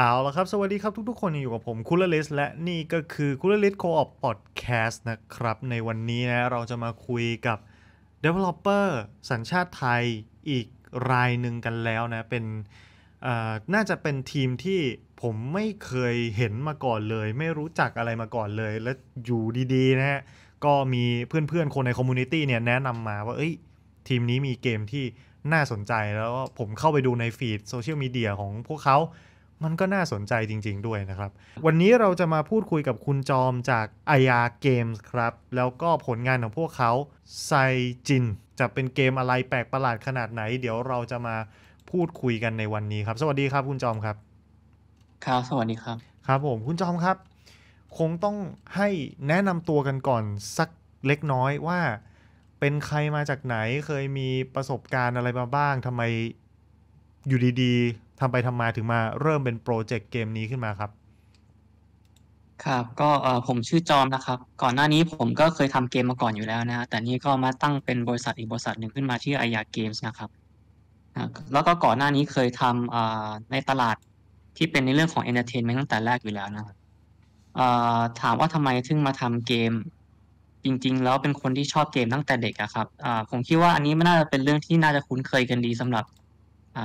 เอาละครับสวัสดีครับทุก ๆคนอยู่กับผมคุลเลสและนี่ก็คือคุลเลสโคออฟพอดแคสต์นะครับ ในวันนี้นะเราจะมาคุยกับ Developer สัญชาติไทยอีกรายหนึ่งกันแล้วนะ เป็นน่าจะเป็นทีมที่ผมไม่เคยเห็นมาก่อนเลย ไม่รู้จักอะไรมาก่อนเลย และอยู่ดีๆนะฮะก็มีเพื่อนๆคนในคอมมูนิตี้เนี่ยแนะนำมาว่าเอ้ย ทีมนี้มีเกมที่น่าสนใจแล้วผมเข้าไปดูในฟีดโซเชียลมีเดียของพวกเขามันก็น่าสนใจจริง ๆด้วยนะครับ วันนี้เราจะมาพูดคุยกับคุณจอมจากไอยาเกมส์ครับ แล้วก็ผลงานของพวกเขาไซจิน จะเป็นเกมอะไรแปลกประหลาดขนาดไหน เดี๋ยวเราจะมาพูดคุยกันในวันนี้ครับ สวัสดีครับคุณจอมครับ ครับ สวัสดีครับครับผม คุณจอมครับ คงต้องให้แนะนำตัวกันก่อนสักเล็กน้อยว่า เป็นใครมาจากไหนเคยมีประสบการณ์อะไรมาบ้างทำไมอยู่ดี ๆทำไปทำมาถึงมาเริ่มเป็นโปรเจกต์เกมนี้ขึ้นมาครับ ครับ ก็เออผมชื่อจอมนะครับ ก่อนหน้านี้ผมก็เคยทำเกมมาก่อนอยู่แล้วนะแต่นี่ก็มาตั้งเป็นบริษัทอีกบริษัทหนึ่งขึ้นมาชื่อไอยาเกมส์นะครับแล้วก็ก่อนหน้านี้เคยทำในตลาดที่เป็นในเรื่องของเอนเตอร์เทนเมนต์ตั้งแต่แรกอยู่แล้วนะครับถามว่าทำไมถึงมาทำเกม จริง ๆ แล้วเป็นคนที่ชอบเกมตั้งแต่เด็กอะครับผมคิดว่าอันนี้ไม่น่าจะเป็นเรื่องที่น่าจะคุ้นเคยกันดีสำหรับ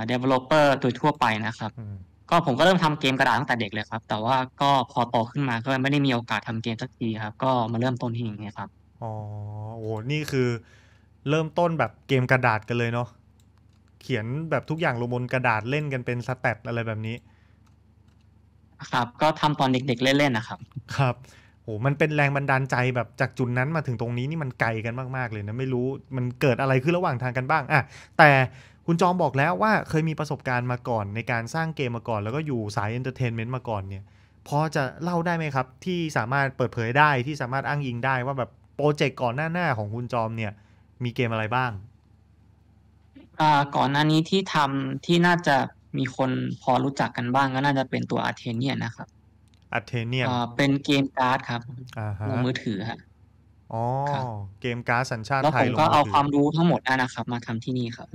เเดวลลอปเปอร์โดยทั่วไปนะครับก็ผมก็เริ่มทำเกมกระดาษตั้งแต่เด็กเลยครับ แต่ว่าก็พอโตขึ้นมาก็ไม่ได้มีโอกาสทำเกมสักทีครับก็มาเริ่มต้นที่อย่างนี้ครับอ๋อโอหนี่คือ เริ่มต้นแบบเกมกระดาษกันเลยเนาะเขียนแบบทุกอย่างลงบนกระดาษเล่นกันเป็นสเตตอะไรแบบนี้ ครับ ก็ทำตอนเด็ก ๆ เล่นๆนะครับ ครับโอหมันเป็นแรงบันดาลใจแบบจากจุดนั้นมาถึงตรงนี้นี่มันไกลกันมากๆเลยนะ ไม่รู้มันเกิดอะไรขึ้นระหว่างทางกันบ้าง อ่ะ แต่คุณจอมบอกแล้วว่าเคยมีประสบการณ์มาก่อน ในการสร้างเกมมาก่อน แล้วก็อยู่สายเอนเตอร์เทนเมนต์มาก่อนเนี่ย พอจะเล่าได้ไหมครับ ที่สามารถเปิดเผยได้ที่สามารถอ้างอิงได้ว่าแบบโปรเจกต์ก่อนหน้าหน้าของคุณจอมเนี่ย มีเกมอะไรบ้าง อ่าก่อนหน้านี้ที่ทำที่น่าจะมีคนพอรู้จักกันบ้าง ก็น่าจะเป็นตัวอาเทเนียนะครับอาเทเนียอ่าเป็นเกมการ์ดครับลงมือถือฮะอ๋อเกมการ์ดสัญชาติไทยแล้วผมก็เอาความรู้ทั้งหมดนะครับ มาทำที่นี่ครับ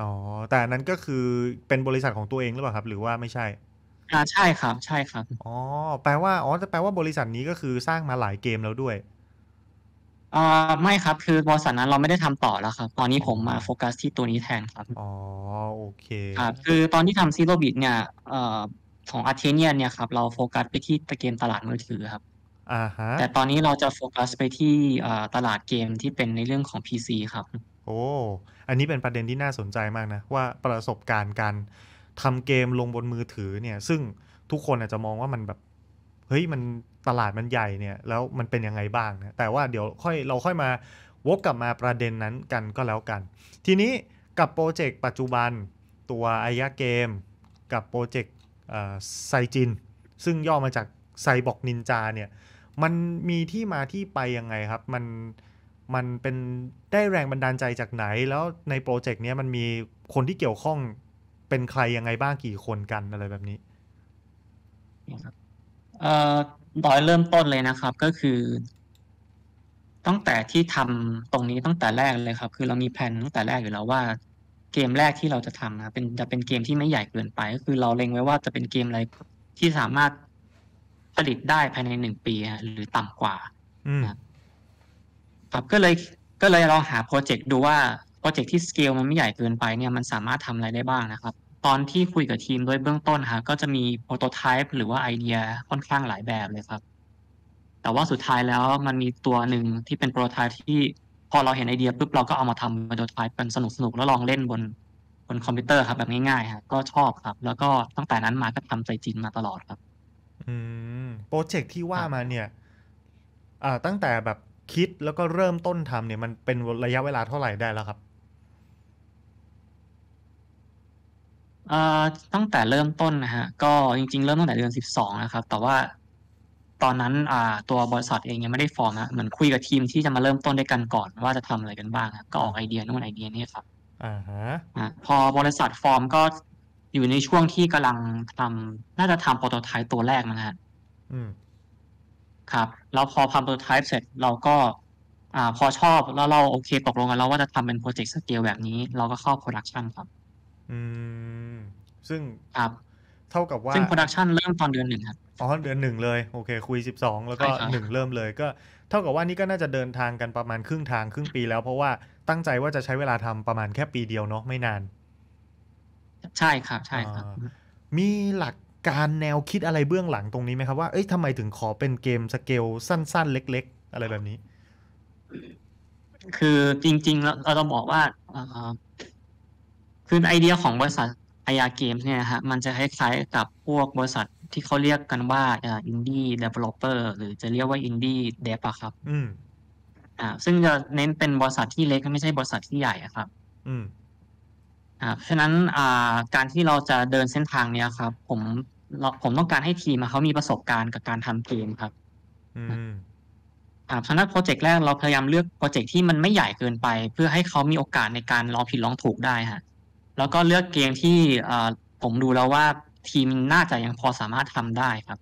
อ๋อแต่นั้นก็คือเป็นบริษัทของตัวเองหรือเปล่าครับ หรือว่าไม่ใช่อ่าใช่ครับ ใช่ครับ อ๋อ แปลว่าอ๋อแปลว่าบริษัทนี้ก็คือสร้างมาหลายเกมแล้วด้วยอ่าไม่ครับคือ บริษัทนั้นเราไม่ได้ทำต่อแล้วครับตอนนี้ผมมาโฟกัสที่ตัวนี้แทนครับ อ๋อโอเค ครับคือตอนที่ทำซีโรบิทเนี่ยเอ่อของอาร์เทเนียเนี่ยครับเราโฟกัสไปที่เกมตลาดมือถือครับ อ่าฮะ แต่ตอนนี้เราจะโฟกัสไปที่เอ่อตลาดเกมที่เป็นในเรื่องของ PC ครับโอ้ อันนี้เป็นประเด็นที่น่าสนใจมากนะว่าประสบการณ์การ ทำเกมลงบนมือถือเนี่ยซึ่งทุกคนอาจจะมองว่ามันแบบเฮ้ยมันตลาดมันใหญ่เนี่ยแล้วมันเป็นยังไงบ้างนะแต่ว่าเดี๋ยวค่อยเราค่อยมาวกกลับมาประเด็นนั้นกันก็แล้วกัน ทีนี้กับโปรเจกต์ปัจจุบัน ตัวไอยะเกมกับโปรเจกต์ไซจินซึ่งย่อมาจากไซบอกนินจาเนี่ยมันมีที่มาที่ไปยังไงครับมันมันเป็นได้แรงบันดาลใจจากไหน แล้วในโปรเจกต์นี้มันมีคนที่เกี่ยวข้องเป็นใครยังไงบ้างกี่คนกันอะไรแบบนี้เอ่อดอยเริ่มต้นเลยนะครับ ก็คือ ตั้งแต่ที่ทำตรงนี้ตั้งแต่แรกเลยครับ คือเรามีแผนตั้งแต่แรกอยู่แล้วว่า เกมแรกที่เราจะทำนะเป็นจะเป็นเกมที่ไม่ใหญ่เกินไปก็คือเราเล็งไว้ว่าจะเป็นเกมอะไรที่สามารถผลิตได้ภายในหนึ่งปีหรือต่ำกว่านะครับก็เลยก็เลยเราหาโปรเจกต์ดูว่าโปรเจกต์ที่สเกลมันไม่ใหญ่เกินไปเนี่ยมันสามารถทำอะไรได้บ้างนะครับ ตอนที่คุยกับทีมด้วยเบื้องต้นฮะก็จะมีโปรโตไทป์หรือว่าไอเดียค่อนข้างหลายแบบเลยครับ แต่ว่าสุดท้ายแล้วมันมีตัวหนึ่งที่เป็นโปรโตไทป์ที่พอเราเห็นไอเดียปุ๊บเราก็เอามาทำโปรโตไทป์เป็นสนุกสนุกแล้วลองเล่นบนบนคอมพิวเตอร์ครับแบบง่ายๆครับก็ชอบครับ แล้วก็ตั้งแต่นั้นมาก็ทำใจจริงมาตลอดครับ อืมโปรเจกต์ที่ว่ามาเนี่ยตั้งแต่แบบคิดแล้วก็เริ่มต้นทำเนี่ยมันเป็นระยะเวลาเท่าไหร่ได้แล้วครับตั้งแต่เริ่มต้นนะฮะ ก็จริงๆเริ่มตั้งแต่เดือนสิบสองนะครับ แต่ว่าตอนนั้น อ่า ตัวบริษัทเองยังไม่ได้ฟอร์มนะเหมือนคุยกับทีมที่จะมาเริ่มต้นด้วยกันก่อนว่าจะทำอะไรกันบ้างก็ออกไอเดียนู่นไอเดียนี่ครับอ่าฮะพอบริษัทฟอร์มก็อยู่ในช่วงที่กำลังทำ น่าจะทำโปรโตไทป์ตัวแรกนะฮะอืมครับแล้วพอทำโปรโตไทป์เสร็จเราก็ อ่าพอชอบแล้วเราโอเคตกลงกันแล้วว่าจะทำเป็นโปรเจกต์สเกลแบบนี้ เราก็เข้าโปรดักชันครับ อืมซึ่งครับเท่ากับว่าซึ่งโปรดักชันเริ่มตอนเดือนหนึ่งครับอ๋อเดือนหนึ่งเลย โอเค คุยสสิบองแล้วก็หนึ่งเริ่มเลย ก็เท่ากับว่านี่ก็น่าจะเดินทางกันประมาณครึ่งทางครึ่งปีแล้วเพราะว่าตั้งใจว่าจะใช้เวลาทำประมาณแค่ปีเดียวเนาะไม่นาน ใช่ครับ ใช่ครับ มีหลักการแนวคิดอะไรเบื้องหลังตรงนี้ไหมครับ ว่า เอ้ยทำไมถึงขอเป็นเกมสเกล สั้น ๆ เล็กๆ อะไรแบบนี้ คือจริง ๆ แล้วเราต้องบอกว่า คือไอเดียของบริษัทไอยาเกม เนี่ยฮะมันจะคล้ายๆกับพวกบริษัทที่เขาเรียกกันว่าอินดี้เดเวลลอปเปอร์หรือจะเรียกว่าอินดี้เดปะครับ อืม อ่า ซึ่งจะเน้นเป็นบริษัทที่เล็ก ไม่ใช่บริษัทที่ใหญ่ครับ อืม อ่าเพราะฉะนั้นอ่า การที่เราจะเดินเส้นทางเนี้ยครับ ผมเราผมต้องการให้ทีมเขามีประสบการณ์กับการทำเกมครับอรับฉะนั้นโปรเจกต์แรกเราพยายามเลือกโปรเจกต์ที่มันไม่ใหญ่เกินไป เพื่อให้เขามีโอกาสในการลองผิดลองถูกได้ฮะ แล้วก็เลือกเกมที่ผมดูแล้วว่าทีมน่าจะยังพอสามารถทำได้ครับ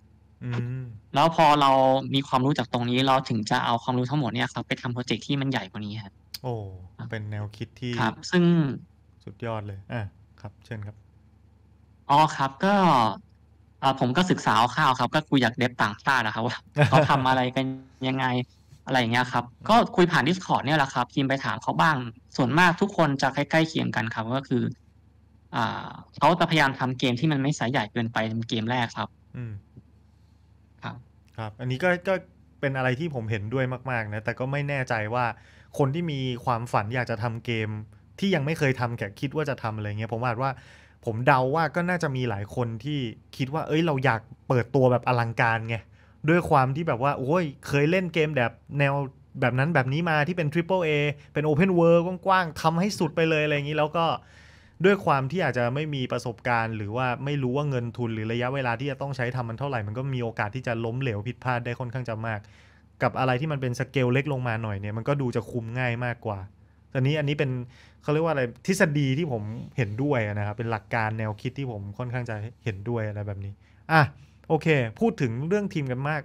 แล้วพอเรามีความรู้จากตรงนี้ เราถึงจะเอาความรู้ทั้งหมดเนี่ยครับไปทำโปรเจกต์ที่มันใหญ่กว่านี้ครับโอ้ เป็นแนวคิดที่ ครับ ซึ่ง สุดยอดเลย อ่ะครับ เชิญครับ อ๋อ ครับ ก็อ่าผมก็ศึกษาข้าวครับ ก็คุยอยากเด็บต่างชาตินะครับว่าเขาทำอะไรกันยังไงอะไรอย่างเงี้ยครับ ก็คุยผ่าน Discord เนี่ยแหละครับพิมไปถามเขาบ้าง ส่วนมากทุกคนจะใกล้ๆเคียงกันครับก็คือ อ่าเขาจะพยายามทำเกมที่มันไม่สายใหญ่เกินไปเป็นเกมแรกครับ อืมครับ ครับ อันนี้ก็ก็เป็นอะไรที่ผมเห็นด้วยมากๆนะแต่ก็ไม่แน่ใจว่าคนที่มีความฝันอยากจะทำเกม ที่ยังไม่เคยทำแกคิดว่าจะทำอะไรเงี้ย ผมว่าว่าผมเดาว่าก็น่าจะมีหลายคนที่คิดว่าเอ้ยเราอยากเปิดตัวแบบอลังการไง ด้วยความที่แบบว่าโอ้ยเคยเล่นเกมแบบแนวแบบนั้นแบบนี้มาที่เป็น Triple A เป็น Open World กว้างๆทำให้สุดไปเลยอะไรอย่างนี้แล้วก็ด้วยความที่อาจจะไม่มีประสบการณ์ หรือว่าไม่รู้ว่าเงินทุนหรือระยะเวลาที่จะต้องใช้ทำมันเท่าไหร่มันก็มีโอกาสที่จะล้มเหลวผิดพลาดได้ค่อนข้างจะมาก กับอะไรที่มันเป็นสเกลเล็กลงมาหน่อยเนี่ยมันก็ดูจะคุมง่ายมากกว่าอันนี้อันนี้เป็นเขาเรียกว่าอะไรทฤษฎีที่ผมเห็นด้วยนะครับ เป็นหลักการแนวคิดที่ผมค่อนข้างจะเห็นด้วยอะไรแบบนี้ อ่ะโอเค พูดถึงเรื่องทีมกันมาก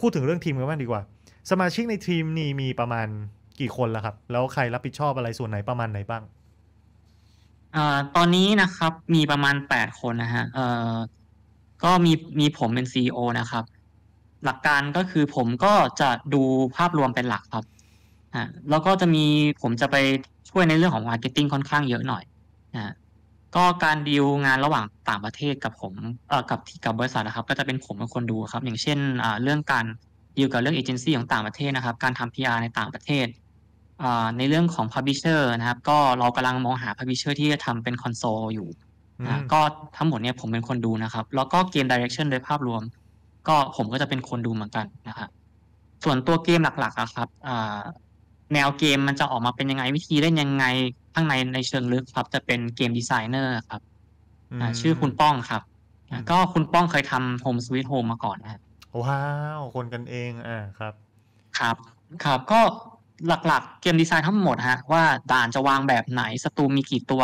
พูดถึงเรื่องทีมกันมากดีกว่าสมาชิกในทีมนี่มีประมาณกี่คนแล้วครับ แล้วใครรับผิดชอบอะไรส่วนไหน ประมาณ ไหน บ้างอตอนนี้นะครับ มีประมาณแปดคนนะฮะเอ่อก็มีมีผมเป็นซีอนะครับ หลักการก็คือผมก็จะดูภาพรวมเป็นหลักครับฮะแล้วก็จะมีผมจะไปช่วยในเรื่องของมาร์เก็ตติ้งค่อนข้างเยอะหน่อยนะก็การดีลงานระหว่างต่างประเทศกับผมเอ่อกับที่กับบริษัทนะครับ ก็จะเป็นผมเป็นคนดูครับ อย่างเช่นอ่าเรื่องการดีลกับเรื่องเอเจนซี่ของต่างประเทศนะครับ การทำพีอาในต่างประเทศอ่าในเรื่องของ Publisher นะครับก็เรากำลังมองหา Publisher ที่จะทำเป็นคอนโซลอยู่นะก็ทั้งหมดเนี่ยผมเป็นคนดูนะครับ แล้วก็เกมดิเรกชันโดยภาพรวม ก็ผมก็จะเป็นคนดูเหมือนกันนะครับส่วนตัวเกมหลักๆนะครับแนวเกมมันจะออกมาเป็นยังไงวิธีเล่นยังไงข้างในในเชิงลึกครับจะเป็นเกมดีไซเนอร์ครับชื่อคุณป้องครับก็คุณป้องเคยทำโฮมสวิตโฮมมาก่อนนะว้าวคนกันเองอ่าครับ ครับ ครับ ก็หลักๆเกมดีไซน์ทั้งหมดฮะว่าด่านจะวางแบบไหนศัตรูมีกี่ตัว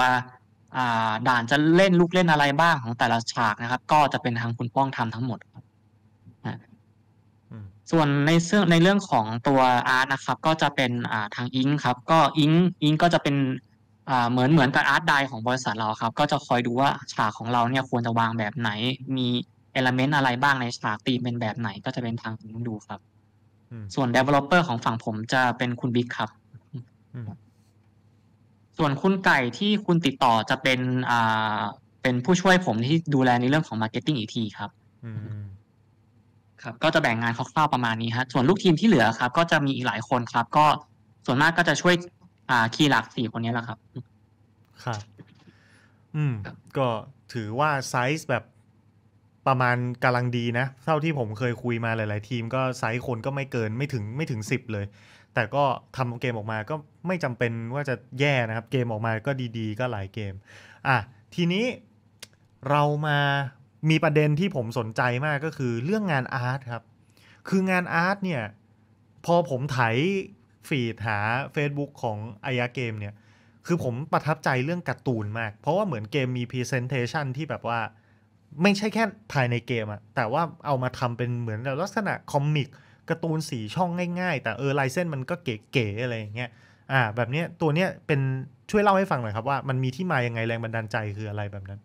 ด่านจะเล่นลูกเล่นอะไรบ้างของแต่ละฉาก นะครับ ก็จะเป็นทางคุณป้องทำทั้งหมดครับส่วนในเรื่องในเรื่องของตัวอาร์ตนะครับ ก็จะเป็นอ่าทางอิงครับ ก็อิงอิงก็จะเป็นอ่าเหมือนเหมือนกับอาร์ตไดของบริษัทเราครับ ก็จะคอยดูว่าฉากของเราเนี่ยควรจะวางแบบไหน มีเอลเมนต์อะไรบ้างในฉากตีมเป็นแบบไหนก็จะเป็นทางอิงดูครับ ส่วน Developer ของฝั่งผมจะเป็นคุณบิ๊กครับ ส่วนคุณไก่ที่คุณติดต่อจะเป็นอ่าเป็นผู้ช่วยผมที่ดูแลในเรื่องของมาร์เก็ตติ้งอีกทีครับครับก็จะแบ่งงานคร่าวๆประมาณนี้ฮะส่วนลูกทีมที่เหลือครับ ก็จะมีอีกหลายคนครับ ก็ส่วนมากก็จะช่วย อ่าคีย์หลักสี่คนนี้แหละครับครับอืม ก็ถือว่าไซส์แบบประมาณกำลังดีนะ เท่าที่ผมเคยคุยมาหลาย ๆ ทีมก็ไซส์คนก็ไม่เกินไม่ถึงไม่ถึงสิบเลย แต่ก็ทำเกมออกมาก็ไม่จำเป็นว่าจะแย่นะครับ เกมออกมาก็ดีๆก็หลายเกม อ่ะทีนี้เรามามีประเด็นที่ผมสนใจมากก็คือเรื่องงานอาร์ตครับ คืองานอาร์ตเนี่ย พอผมไถฟีดหา Facebook ของอายาเกมเนี่ย คือผมประทับใจเรื่องการ์ตูนมาก เพราะว่าเหมือนเกมมีพรีเซนเทชันที่แบบว่าไม่ใช่แค่ภายในเกมอะแต่ว่าเอามาทำเป็นเหมือนลักษณะคอมิกการ์ตูนสีช่องง่ายๆ แต่เออลายเส้นมันก็เก๋ๆอะไรอย่างเงี้ยอ่าแบบเนี้ยตัวเนี้ยเป็นช่วยเล่าให้ฟังหน่อยครับ ว่ามันมีที่มายังไงแรงบันดาลใจคืออะไรแบบนั้น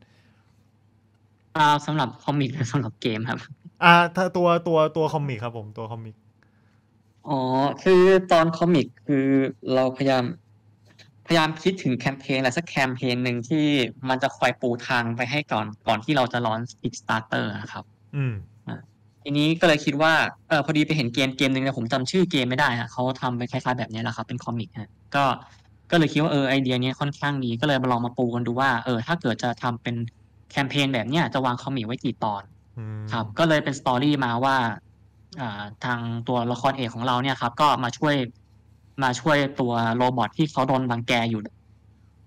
อ่าสำหรับคอมิกหรือสำหรับเกมครับอ่า ถ้าตัวตัวตัวคอมิกครับผมตัวคอมิกอ๋อ คือตอนคอมิกคือเราพยายาม พยายามคิดถึงแคมเปญอะไรสักแคมเปญหนึ่งที่มันจะคอยปูทางไปให้ก่อนก่อนที่เราจะร้อนอีกสตาร์เตอร์ครับ อืมทีนี้ก็เลยคิดว่าเออพอดีไปเห็นเกมเกมหนึ่งแต่ผมจำชื่อเกมไม่ได้ฮะเขาทำไปคล้าย ๆ แบบนี้แหละครับ เป็นคอมิกฮะ ก็ ก็เลยคิดว่าเออไอเดียนี้ค่อนข้างดีก็เลยมาลองมาปูกันดูว่า เออ ถ้าเกิดจะทำเป็นแคมเปญแบบเนี้ย จะวางคอมิกไว้กี่ตอนครับก็เลยเป็นสตอรี่มาว่าทางตัวละครเอกของเราเนี่ยครับ ก็มาช่วยมาช่วยตัวโรบอทที่เขาโดนบังแกอยู่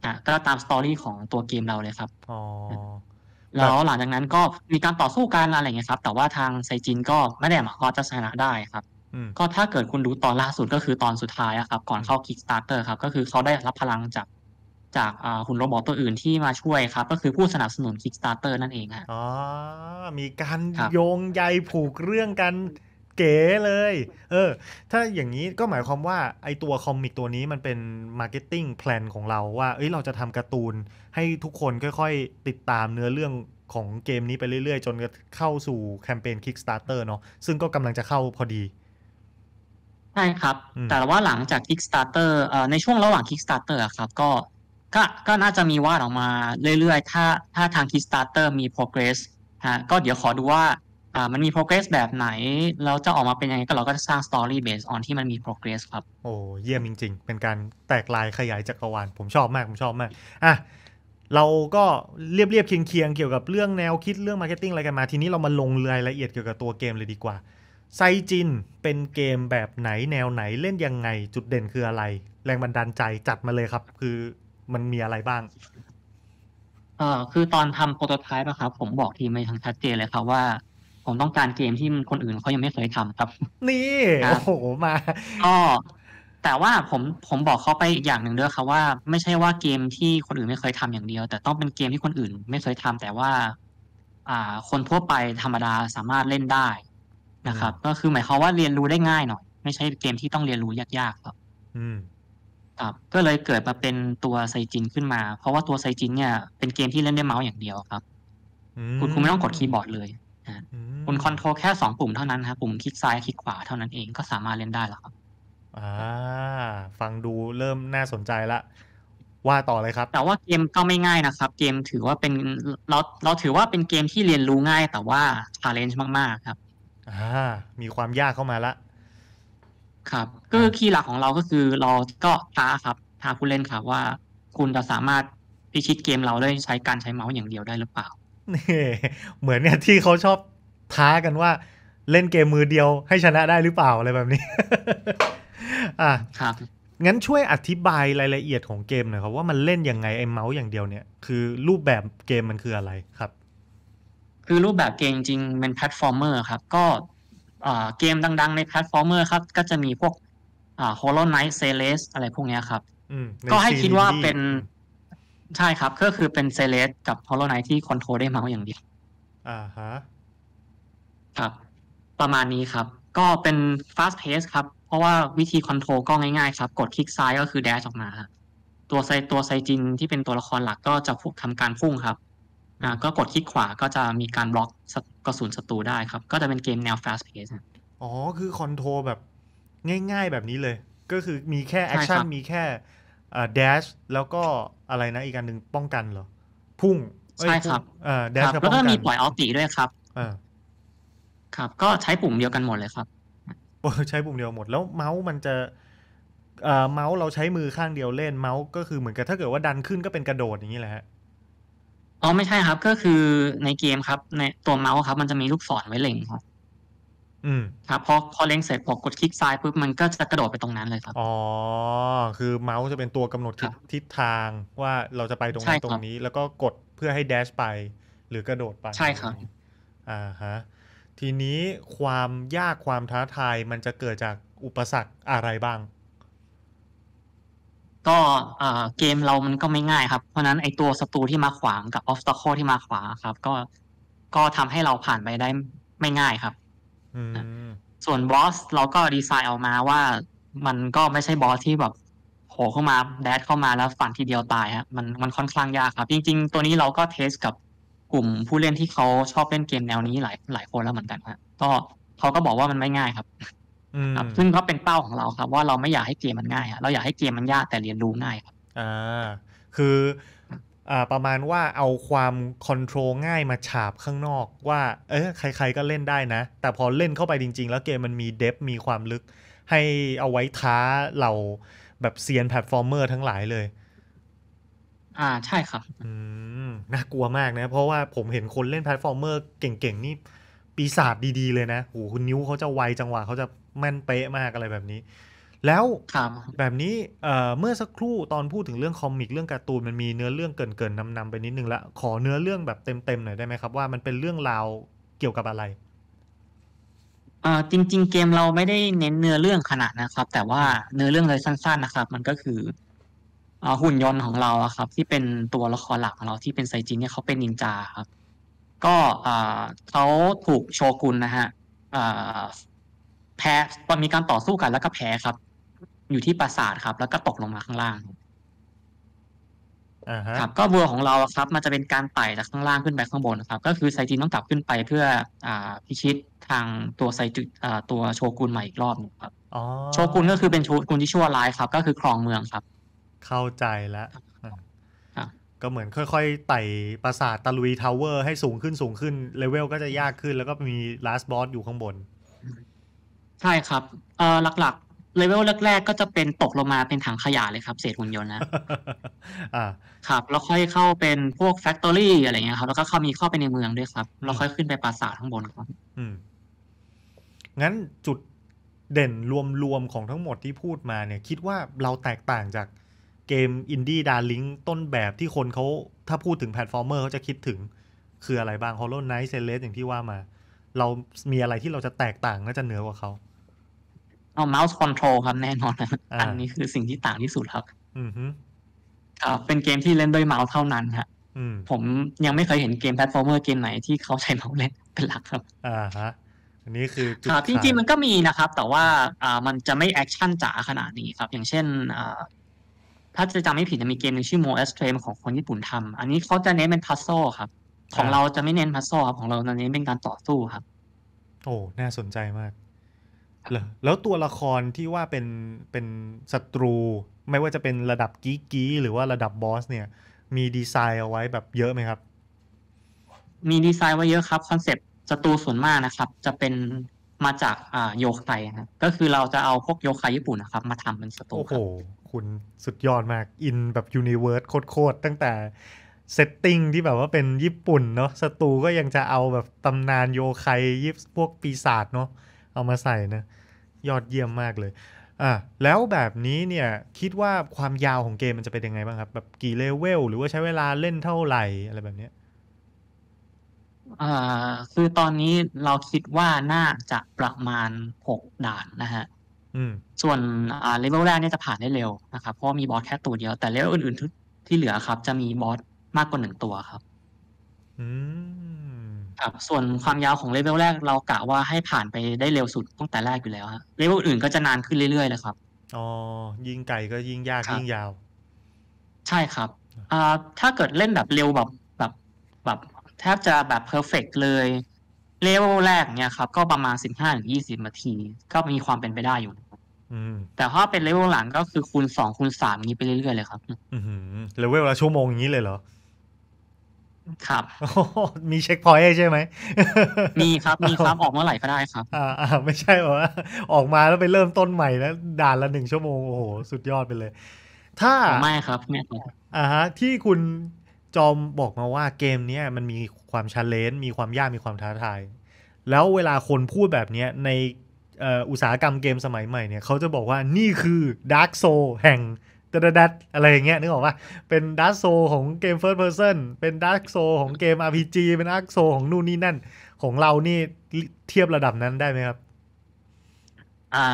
อ่ะก็ตามสตอรี่ของตัวเกมเราเลยครับอ๋อแล้วหลังจากนั้นก็มีการต่อสู้กันอะไรเงี้ยครับ แต่ว่าทางไซจินก็ไม่ได้มาขอจะชนะได้ครับก็ถ้าเกิดคุณดูตอนล่าสุดก็คือตอนสุดท้ายครับ ก่อนเข้ากสตาร์เตอร์ครับ ก็คือเขาได้รับพลังจากจากหุ่นโรบอตตัวอื่นที่มาช่วยครับ ก็คือผู้สนับสนุน Kickstarter นั่นเองครับอ๋อ มีการรโยงใยผูกเรื่องกันเก๋เลย เออ ถ้าอย่างนี้ก็หมายความว่าไอตัวคอมิกตัวนี้มันเป็นมาร์เก็ตติ้งแพลนของเรา ว่าเอ้ยเราจะทำการ์ตูนให้ทุกคนค่อยๆ ติดตามเนื้อเรื่องของเกมนี้ไปเรื่อยๆ จนเข้าสู่แคมเปญ Kickstarter เนาะซึ่งก็กำลังจะเข้าพอดีใช่ครับ แต่ว่าหลังจาก Kickstarter ในช่วงระหว่าง Kickstarter ครับก็ก็ก็น่าจะมีวาดออกมาเรื่อย ๆ ถ้าถ้าทาง Kickstarter มี progress ฮะก็เดี๋ยวขอดูว่าอ่า มันมี progress แบบไหน เราจะออกมาเป็นยังไงก็เราก็จะสร้าง story based on ที่มันมี progress ครับ โอ้ เยี่ยมจริงๆ เป็นการแตกลายขยายจักรวาล ผมชอบมาก ผมชอบมาก อ่ะ เราก็เรียบเรียบเคียงเคียงเกี่ยวกับเรื่องแนวคิด เรื่องมาร์เก็ตติ้งอะไรกันมา ทีนี้เรามาลงรายละเอียดเกี่ยวกับตัวเกมเลยดีกว่า ไซจินเป็นเกมแบบไหนแนวไหนเล่นยังไง จุดเด่นคืออะไร แรงบันดาลใจจัดมาเลยครับ คือมันมีอะไรบ้าง เอ่อ คือตอนทำโปรโตไทป์นะครับ ผมบอกทีมไปทางชัดเจนเลยครับว่า ผมต้องการเกมที่มันคนอื่นเขายังไม่เคยทำครับ นี่ โอ้โห มาก็แต่ว่าผมผมบอกเขาไปอีกอย่างหนึ่งด้วยครับว่าไม่ใช่ว่าเกมที่คนอื่นไม่เคยทำอย่างเดียว แต่ต้องเป็นเกมที่คนอื่น ไม่เคยทำ แต่ว่า อ่า คนทั่วไปธรรมดาสามารถเล่นได้นะครับ ก็คือหมายความว่าเรียนรู้ได้ง่ายหน่อย ไม่ใช่เกมที่ต้องเรียนรู้ยากๆ ครับ อืมครับก็เลยเกิดมาเป็นตัวไซจินขึ้นมา เพราะว่าตัวไซจินเนี่ยเป็นเกมที่เล่นด้วยเมาส์อย่างเดียวครับ คุณคุณไม่ต้องกดคีย์บอร์ดเลยคุณคอนโทรลแค่สองปุ่มเท่านั้นครับปุ่มคลิกซ้ายคลิกขวาเท่านั้นเองก็สามารถเล่นได้แล้วครับอ่าฟังดูเริ่มน่าสนใจละ ว่าต่อเลยครับ แต่ว่าเกม ก็ไม่ง่ายนะครับเกมถือว่าเป็นเราเราถือว่าเป็นเกมที่เรียนรู้ง่ายแต่ว่าท้าเลนจ์มากๆครับอ่ามีความยากเข้ามาละครับก็คือีย์หลักของเรา ก็คือเรา ก็ท้าครับท้าผู้เล่นครับว่า คุณจะสามารถพิชิตเกมเราได้ใช้การใช้เมาส์อย่างเดียวได้หรือเปล่าเหมือนเนี่ยที่เขาชอบท้ากันว่าเล่นเกมมือเดียวให้ชนะได้หรือเปล่าอะไรแบบนี้ อ่ะครับ งั้นช่วยอธิบายรายละเอียดของเกมหน่อยครับว่ามันเล่นยังไงไอ้เมาส์อย่างเดียวเนี่ย คือรูปแบบเกมมันคืออะไรครับ คือรูปแบบเกมจริงเป็นแพลตฟอร์มเมอร์ครับก็เกมดังๆ ในแพลตฟอร์มเมอร์ครับ ก็จะมีพวกโฮโลไนท์เซเลสอะไรพวกนี้ครับก็ให้คิดว่าเป็นใช่ครับ ก็คือเป็นเซเลสกับโฮโลไนท์ที่คอนโทรลได้เมาส์อย่างเดียวอ่าฮะครับ ประมาณนี้ครับ ก็เป็น fast pace ครับ เพราะว่าวิธีคอนโทรลก็ง่ายๆครับ กดคลิกซ้ายก็คือแดชออกมาตัวไซตัวไซจินที่เป็นตัวละครหลักก็จะทำการพุ่งครับอ่าก็กดคลิกขวาก็จะมีการบล็อกกระสุนศัตรูได้ครับ ก็จะเป็นเกมแนว fast pace อ๋อคือคอนโทรลแบบง่ายๆแบบนี้เลย ก็คือมีแค่แอคชั่นมีแค่อ่าเดชแล้วก็อะไรนะอีกการหนึ่งป้องกันเหรอ พุ่ง ใช่ครับอ่เดชแล้วก็มีปล่อยออตีด้วยครับอครับก็ใช้ปุ่มเดียวกันหมดเลยครับใช้ปุ่มเดียวหมด แล้วเมาส์มันจะเอ่อเมาส์เราใช้มือข้างเดียวเล่นเมาส์ก็คือเหมือนกับถ้าเกิดว่าดันขึ้นก็เป็นกระโดดอย่างนี้แหละฮะอ๋อไม่ใช่ครับก็คือในเกมครับ ในตัวเมาส์ครับ มันจะมีลูกศรไว้เล็งครับอืมครับพอพอเล็งเสร็จพอกดคลิกซ้ายปุ๊บมันก็จะกระโดดไปตรงนั้นเลยครับ อ๋อคือเมาส์จะเป็นตัวกำหนดทิศทิศทางว่าเราจะไปตรงนั้นตรงนี้ แล้วก็กดเพื่อให้แดชไปหรือกระโดดไปใช่ครับ อ่าฮะทีนี้ความยากความท้าทายมันจะเกิดจากอุปสรรคอะไรบ้างก็เกมเรามันก็ไม่ง่าย ครับ เพราะนั้นไอตัวศัตรูที่มาขวางกับออฟตอคอที่มาขวางครับ ก็ก็ทำให้เราผ่านไปได้ไม่ง่ายครับส่วนบอสเราก็ดีไซน์ออกมาว่า มันก็ไม่ใช่บอสที่แบบโผล่เข้ามาแดดเข้ามาแล้วฝันทีเดียวตายฮะมันมันค่อนข้างยากครับ จริง ๆ ตัวนี้เราก็เทสกับกลุ่มผู้เล่นที่เขาชอบเล่นเกมแนวนี้หลายหลายคนแล้วเหมือนกันครับก็เขาก็บอกว่ามันไม่ง่ายครับครับซึ่งก็เป็นเป้าของเราครับ ว่าเราไม่อยากให้เกมมันง่ายเราอยากให้เกมมันยาก แต่เรียนรู้ง่ายครับอ่าคืออ่าประมาณว่าเอาความคอนโทรลง่ายมาฉาบข้างนอก ว่า เออใครๆก็เล่นได้นะ แต่พอเล่นเข้าไปจริง ๆ แล้วเกมมันมีเดฟมีความลึก ให้เอาไว้ท้าเราแบบเซียนแพลตฟอร์มเมอร์ ทั้งหลายเลย อ่าใช่ครับ อืมน่ากลัวมากนะ เพราะว่าผมเห็นคนเล่นแพลตฟอร์มเมอร์เก่งๆนี่ปีศาจดีๆเลยนะโหคุณนิ้วเขาจะไวจังหวะเขาจะม่นเป๊ะมากอะไรแบบนี้ แล้วแบบนี้เมื่อสักครู่ตอนพูดถึงเรื่องคอมิก เรื่องการ์ตูนมันมีเนื้อเรื่องเกินๆนำๆไปนิดนึงละขอเนื้อเรื่องแบบเต็มๆหน่อยได้ไหมครับว่ามันเป็นเรื่องราวเกี่ยวกับอะไร อ่าจริงๆ เกมเราไม่ได้เน้นเนื้อเรื่องขนาดนะครับ แต่ว่าเนื้อเรื่องเลยสั้น ๆ นะครับ มันก็คือหุ่นยนต์ของเราครับที่เป็นตัวละครหลักของเรา ที่เป็นไซจินเนี่ยเขาเป็นนินจาครับ ก็เขาถูกโชกุนนะฮะแพ้ตอนมีการต่อสู้กันแล้วก็แพ้ครับ อยู่ที่ปราสาทครับ แล้วก็ตกลงมาข้างล่างครับ ก็วัวของเราครับ มันจะเป็นการไต่จากข้างล่างขึ้นไปข้างบนครับ ก็คือไซจินต้องกลับขึ้นไปเพื่ออ่าพิชิตทางตัวไซจิตัวโชกุนใหม่อีกรอบนึงครับโชกุนก็คือเป็นโชกุนที่ชั่วร้ายครับ ก็คือครองเมืองครับ เข้าใจแล้วก็เหมือนค่อยๆไต่ปราสาทตะลุยทาวเวอร์ ให้สูงขึ้นสูงขึ้นเลเวลก็จะยากขึ้น แล้วก็มีลาสบอสอยู่ข้างบนใช่ครับ เอ่อหลักๆ เลเวลแรกๆ ก็จะเป็นตกลงมาเป็นถังขยะเลยครับเศษหุ่นยนต์นะ ครับ แล้วค่อยเข้าเป็นพวกแฟคทอรี่อะไรเงี้ยครับ แล้วก็เข้ามีเข้าไปในเมืองด้วยครับ แล้วค่อยขึ้นไปปราสาทข้างบนครับ อืม งั้นจุดเด่นรวมๆ ของทั้งหมดที่พูดมาเนี่ย คิดว่าเราแตกต่างจากเกมอินดี้ดาร์ลิงต้นแบบที่คนเขาถ้าพูดถึงแพลตฟอร์มเมอร์เขาจะคิดถึงคืออะไรบ้าง Hollow Knight Celeste อย่างที่ว่ามา เรา มีอะไรที่เราจะแตกต่างและจะเหนือกว่าเขาเอาเมาส์คอนโทรลครับแน่นอนอันนี้คือสิ่งที่ต่างที่สุดครับ อือครเป็นเกมที่เล่นด้วยเมาส์เท่านั้นคัะผมยังไม่เคยเห็นเกมแพลตฟอร์มเมอร์เกมไหนที่เขาใช้เมาส์เล่นเป็นหลักครับ อ่าฮะอันนี้คือครับจริงๆมันก็มีนะครับ แต่ว่าอ่ามันจะไม่แอคชั่นจ๋าขนาดนี้ครับ อย่างเช่นอ่าถ้าจะจำไม่ผิดจะมีเกมหนึ่งชื่อโมเอสเทรมของคนญี่ปุ่นทำ อันนี้เขาจะเน้นเป็นพัซโซครับ ของเราจะไม่เน้นพัซโซครับของเราจะเน้นเป็นการต่อสู้ครับ โอ้น่าสนใจมากแล้วตัวละครที่ว่าเป็นเป็นศัตรู ไม่ว่าจะเป็นระดับกี้กี้ หรือว่าระดับบอส เนี่ย มีดีไซน์เอาไว้แบบเยอะไหมครับ มีดีไซน์ไว้เยอะครับ คอนเซปต์ศัตรูส่วนมากนะครับ จะเป็นมาจากอ่าโยคายครับก็คือเราจะเอาพวกโยคายญี่ปุ่นนะครับมาทำเป็นศัตรูโอ้โห คุณสุดยอดมากอินแบบยูนิเวิร์สโคตรตั้งแต่เซตติ้งที่แบบว่าเป็นญี่ปุ่นเนาะศัตรูก็ยังจะเอาแบบตำนานโยคายยิปพวกปีศาจเนาะเอามาใส่นะ ยอดเยี่ยมมากเลยอ่ะแล้วแบบนี้เนี่ย คิดว่าความยาวของเกมมันจะเป็นยังไงบ้างครับแบบกี่เลเวลหรือว่าใช้เวลาเล่นเท่าไหร่ อะไรแบบเนี้ย อ่า คือตอนนี้เราคิดว่าน่าจะประมาณหกด่านนะฮะส่วนเลเวลแรกเนี่ยจะผ่านได้เร็วนะครับ เพราะมีบอสแค่ตัวเดียว แต่เลเวลอื่นๆที่เหลือครับ จะมีบอสมากกว่าหนึ่งตัวครับอืมครับส่วนความยาวของเลเวลแรกเรากะว่าให้ผ่านไปได้เร็วสุดตั้งแต่แรกอยู่แล้วฮะเลเวลอื่นก็จะนานขึ้นเรื่อยๆเลยครับ อ๋อ ยิงไก่ก็ยิงยาก ยิงยาว ใช่ครับอ่าถ้าเกิดเล่นแบบเร็วแบบแบบแบบ แทบจะแบบเพอร์เฟกเลยเลเวลแรกเนี่ยครับ ก็ประมาณสิบห้าถึงยี่สิบนาทีก็มีความเป็นไปได้อยู่แต่ถ้าเป็นเลเวลหลังก็คือคูณสองคูณสามนี้ไปเรื่อยๆเลยครับเลเวลละชั่วโมงอย่างนี้เลยเหรอครับมีเช็คพอยต์ใช่ไหมมีครับมีครับออกเมื่อไหร่ก็ได้ครับอ่าไม่ใช่ว่า ออกมาแล้วไปเริ่มต้นใหม่แล้วด่านละหนึ่งชั่วโมงโอ้โหสุดยอดไปเลย ถ้าไม่ครับไม่ครับอ่าฮะ ที่คุณจอมบอกมาว่าเกมเนี้ยมันมีความชันเลนมีความยากมีความท้าทาย แล้วเวลาคนพูดแบบเนี้ยในอุตสาหกรรมเกมสมัยใหม่เนี่ย เขาจะบอกว่านี่คือดาร์กโซแห่งดัดอะไรอย่างเงี้ยนึกออกปะเป็นดัซกโซของเกมเฟิร์สเพอร์เซนเป็นดัซกโซของเกม RPG เป็นดัซกโซของนู่นนี่นั่นของเรานี่เทียบระดับนั้นได้ไหมครับอ่า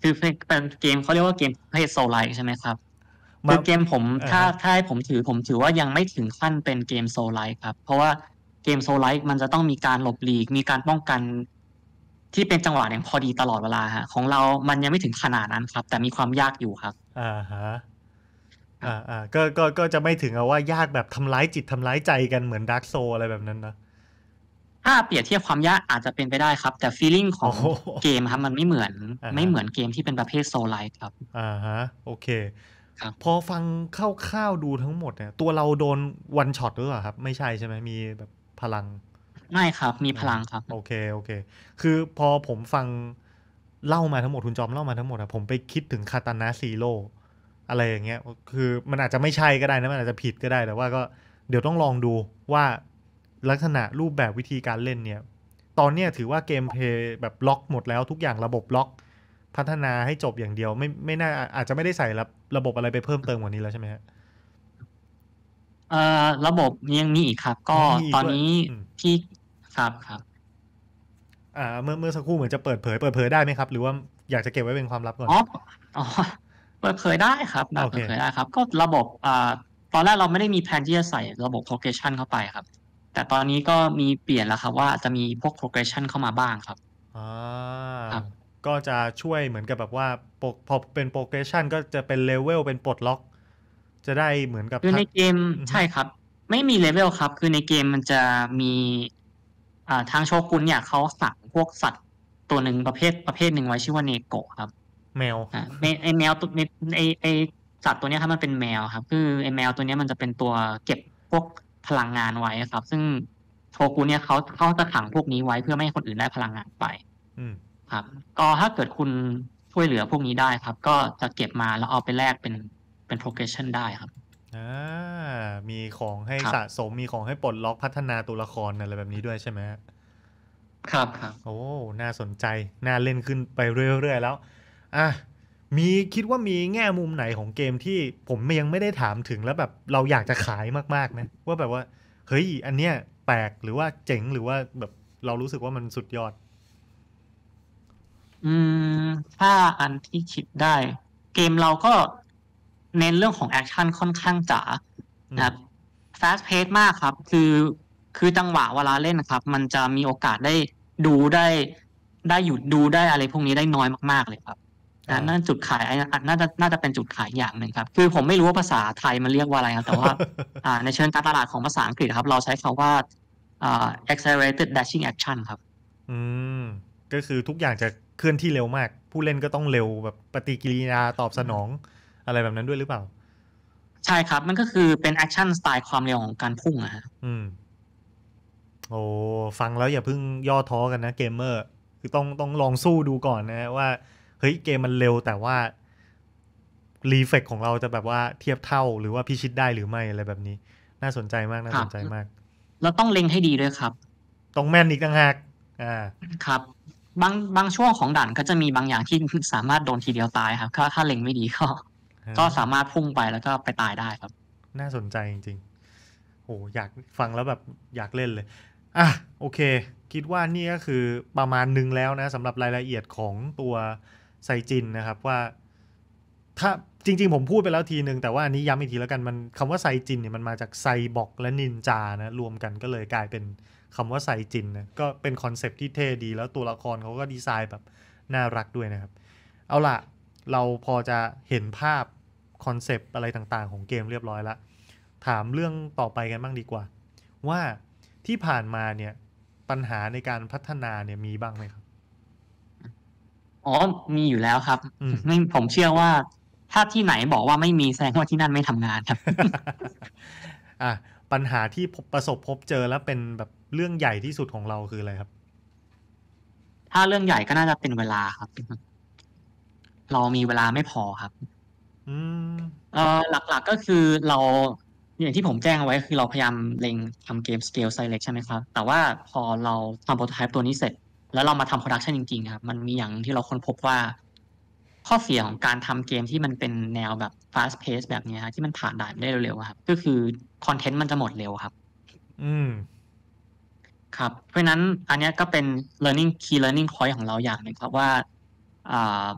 คือเป็นเกมเขาเรียกว่าเกมเพศโซไลใช่ไหมครับคือเกมผมถ้าถ้าผมถือ ผมถือว่ายังไม่ถึงขั้นเป็นเกมโซไลครับ เพราะว่าเกมโซไลมันจะต้องมีการหลบหลีกมีการป้องกัน ที่เป็นจังหวะอย่างพอดีตลอดเวลาฮะของเรามันยังไม่ถึงขนาดนั้นครับ แต่มีความยากอยู่ครับอ่าฮะอ่าอ่าก็ก็ก็จะไม่ถึงเอาว่ายากแบบทำร้ายจิต ทำร้ายใจกันเหมือนดาร์กโซอะไรแบบนั้นนะถ้าเปรียบเทียบความยากอาจจะเป็นไปได้ครับ แต่ฟีลลิ่งของเกมครับมันไม่เหมือนไม่เหมือนเกมที่เป็นประเภทโซลไลท์ครับอ่าฮะโอเค พอฟังคร่าวๆดูทั้งหมดเนี่ย ตัวเราโดนวันช็อตหรือเปล่าครับ ไม่ใช่ใช่ไหมมีแบบพลัง ไม่ครับ มีพลังครับ โอเคโอเค คือพอผมฟังเล่ามาทั้งหมดคุณจอมเล่ามาทั้งหมดอะผมไปคิดถึงคาตานาซีโร่อะไรอย่างเงี้ยคือมันอาจจะไม่ใช่ก็ได้นะมันอาจจะผิดก็ได้ แต่ว่าก็เดี๋ยวต้องลองดูว่าลักษณะรูปแบบวิธีการเล่นเนี่ย ตอนเนี้ยถือว่าเกมเพย์แบบล็อกหมดแล้วทุกอย่างระบบล็อกพัฒนาให้จบอย่างเดียว ไม่ไม่น่าอาจจะไม่ได้ใส่ระระบบอะไรไปเพิ่มเติมกว่านี้แล้วใช่ไหมฮะเอ่อระบบยังมีอีกครับ ก็ตอนนี้ที่ครับครับอ่าเมื่อเมื่อสักครู่เหมือนจะเปิดเผยเปิดเผยได้ไหมครับหรือว่าอยากจะเก็บไว้เป็นความลับก่อนอ๋อเปิดเผยได้ครับเปิดเผยได้ครับ ก็ระบบอ่าตอนแรกเราไม่ได้มีแผนที่จะใส่ระบบ progression เข้าไปครับแต่ตอนนี้ก็มีเปลี่ยนแล้วครับว่าจะมีพวก progression เข้ามาบ้างครับอ่าก็จะช่วยเหมือนกับแบบว่าพอเป็น progression ก็จะเป็นเลเวลเป็นปลดล็อก จะได้เหมือนกับคือในเกมใช่ครับไม่มีเลเวลครับคือในเกมมันจะมีทางโชกุนเนี่ยเขาสั่งพวกสัตว์ตัวหนึ่งประเภทประเภทหนึ่งไว้ชื่อว่าเนโกะครับแมวอไอแมวตัวไอไอสัตว์ตัวนี้ครับมันเป็นแมวครับ คือไอแมวตัวนี้มันจะเป็นตัวเก็บพวกพลังงานไว้ครับ ซึ่งโชกุนเนี่ยเขาเขาจะขังพวกนี้ไว้เพื่อไม่ให้คนอื่นได้พลังงานไปครับก็ถ้าเกิดคุณช่วยเหลือพวกนี้ได้ครับก็จะเก็บมาแล้วเอาไปแลกเป็นเป็น progression ได้ครับอ่า มีของให้สะสม มีของให้ปลดล็อกพัฒนาตัวละครอะไรแบบนี้ด้วยใช่ไหมครับครับ โอ้ น่าสนใจ น่าเล่นขึ้นไปเรื่อยๆแล้ว อ่ะมีคิดว่ามีแง่มุมไหนของเกมที่ผมยังไม่ได้ถามถึงแล้วแบบเราอยากจะขายมากๆไหมว่าแบบว่า เฮ้ย อันเนี้ยแปลกหรือว่าเจ๋งหรือว่าแบบเรารู้สึกว่ามันสุดยอด อืม ถ้าอันที่คิดได้ เกมเราก็เน้นเรื่องของแอคชั่นค่อนข้างจ๋านะครับแฟสเพสมากครับ คือ คือจังหวะเวลาเล่นนะครับ มันจะมีโอกาสได้ดูได้ ได้หยุดดูได้อะไรพวกนี้ได้น้อยมากๆเลยครับนั่นจุดขาย น่าจะน่าจะเป็นจุดขายอย่างหนึ่งครับ คือผมไม่รู้ว่าภาษาไทยมันเรียกว่าอะไรครับ แต่ว่า ในเชิงการตลาดของภาษาอังกฤษครับ เราใช้คาว่า accelerated dashing action ครับ อืมก็คือทุกอย่างจะเคลื่อนที่เร็วมาก ผู้เล่นก็ต้องเร็วแบบปฏิกิริยาตอบสนองอะไรแบบนั้นด้วยหรือเปล่า ใช่ครับมันก็คือเป็นแอคชั่นสไตล์ความเร็วของการพุ่งอะฮะอืมโอ้ฟังแล้วอย่าเพิ่งย่อท้อกันนะเกมเมอร์ คือต้องต้องลองสู้ดูก่อนนะ ว่า เฮ้ยเกมมันเร็วแต่ว่ารีเฟกของเราจะแบบว่าเทียบเท่าหรือว่าพิชิตได้หรือไม่อะไรแบบนี้ น่าสนใจมากน่าสนใจมากเราต้องเล็งให้ดีด้วยครับ ต้องแม่นอีกต่างหากอ่าครับ บางบางช่วงของด่านก็จะมีบางอย่างที่สามารถโดนทีเดียวตายครับถ้าถ้าเล็งไม่ดีก็ก็สามารถพุ่งไปแล้วก็ไปตายได้ครับ น่าสนใจจริง ๆ โห อยากฟังแล้วแบบอยากเล่นเลย อ่ะโอเค คิดว่านี่ก็คือประมาณหนึ่งแล้วนะสำหรับรายละเอียดของตัวไซจินนะครับว่า ถ้าจริงๆ ผมพูดไปแล้วทีหนึ่งแต่ว่าอันนี้ย้ำอีกทีแล้วกันมันคำว่าไซจินเนี่ยมันมาจากไซบอก และนินจานะ รวมกันก็เลยกลายเป็นคำว่าไซจินนะก็เป็นคอนเซปที่เท่ดี แล้วตัวละครเขาก็ดีไซน์แบบน่ารักด้วยนะครับเอาล่ะเราพอจะเห็นภาพคอนเซปต์อะไรต่างๆของเกมเรียบร้อยละถามเรื่องต่อไปกันบ้างดีกว่า ว่าที่ผ่านมาเนี่ยปัญหาในการพัฒนาเนี่ยมีบ้างไหมครับ อ๋อมีอยู่แล้วครับไม่ผมเชื่อว่าถ้าที่ไหนบอกว่าไม่มีแสดงว่าที่นั่นไม่ทำงานครับ อ่ะปัญหาที่ประสบพบเจอแล้วเป็นแบบเรื่องใหญ่ที่สุดของเราคืออะไรครับ ถ้าเรื่องใหญ่ก็น่าจะเป็นเวลาครับเรามีเวลาไม่พอครับอหลัก ๆ ก็คือเรา อย่างที่ผมแจ้งเอาไว้คือเราพยายามเล็งทำเกมสเกลไซเล็กใช่ไหมครับ แต่ว่าพอเราทำโปรโตไทป์ตัวนี้เสร็จ แล้วเรามาทำโปรดักชันจริงๆครับ มันมีอย่างที่เราค้นพบว่า ข้อเสียของการทำเกมที่มันเป็นแนวแบบ fast pace แบบนี้ครที่มันผ่านด่านได้เร็วๆครับ ก็คือคอนเทนต์มันจะหมดเร็วครับ อืม ครับ เพราะนั้นอันนี้ก็เป็น learning key learning point ของเราอย่างหนึ่งครับว่า